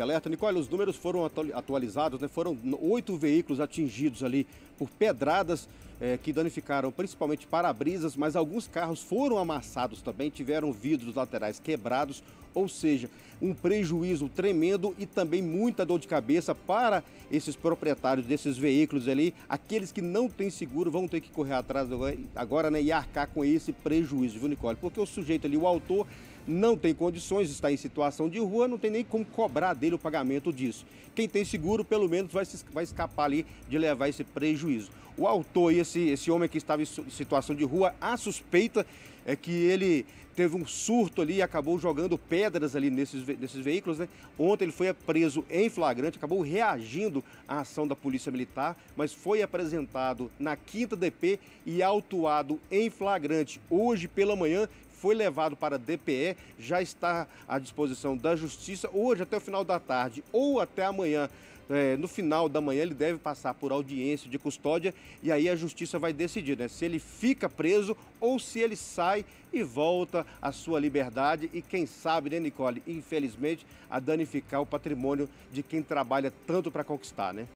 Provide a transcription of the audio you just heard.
esse alerta. Nicole, os números foram atualizados, né? foram oito veículos atingidos ali por pedradas é, que danificaram principalmente para-brisas, mas alguns carros foram amassados também, tiveram vidros laterais quebrados ou seja, um prejuízo tremendo e também muita dor de cabeça para esses proprietários desses veículos ali. Aqueles que não têm seguro vão ter que correr atrás agora né, e arcar com esse prejuízo, viu, Nicole? Porque o sujeito ali, o autor, não tem condições, está em situação de rua, não tem nem como cobrar dele o pagamento disso. Quem tem seguro, pelo menos, vai, se, vai escapar ali de levar esse prejuízo. O autor e esse, esse homem que estava em situação de rua, a suspeita é que ele teve um surto ali e acabou jogando pedras ali nesses, nesses veículos. Né? Ontem ele foi preso em flagrante, acabou reagindo à ação da Polícia Militar, mas foi apresentado na quinta DP e autuado em flagrante hoje pela manhã foi levado para a DPE, já está à disposição da Justiça hoje até o final da tarde ou até amanhã. É, no final da manhã ele deve passar por audiência de custódia e aí a justiça vai decidir né, se ele fica preso ou se ele sai e volta à sua liberdade. E quem sabe, né, Nicole, infelizmente, a danificar o patrimônio de quem trabalha tanto para conquistar, né?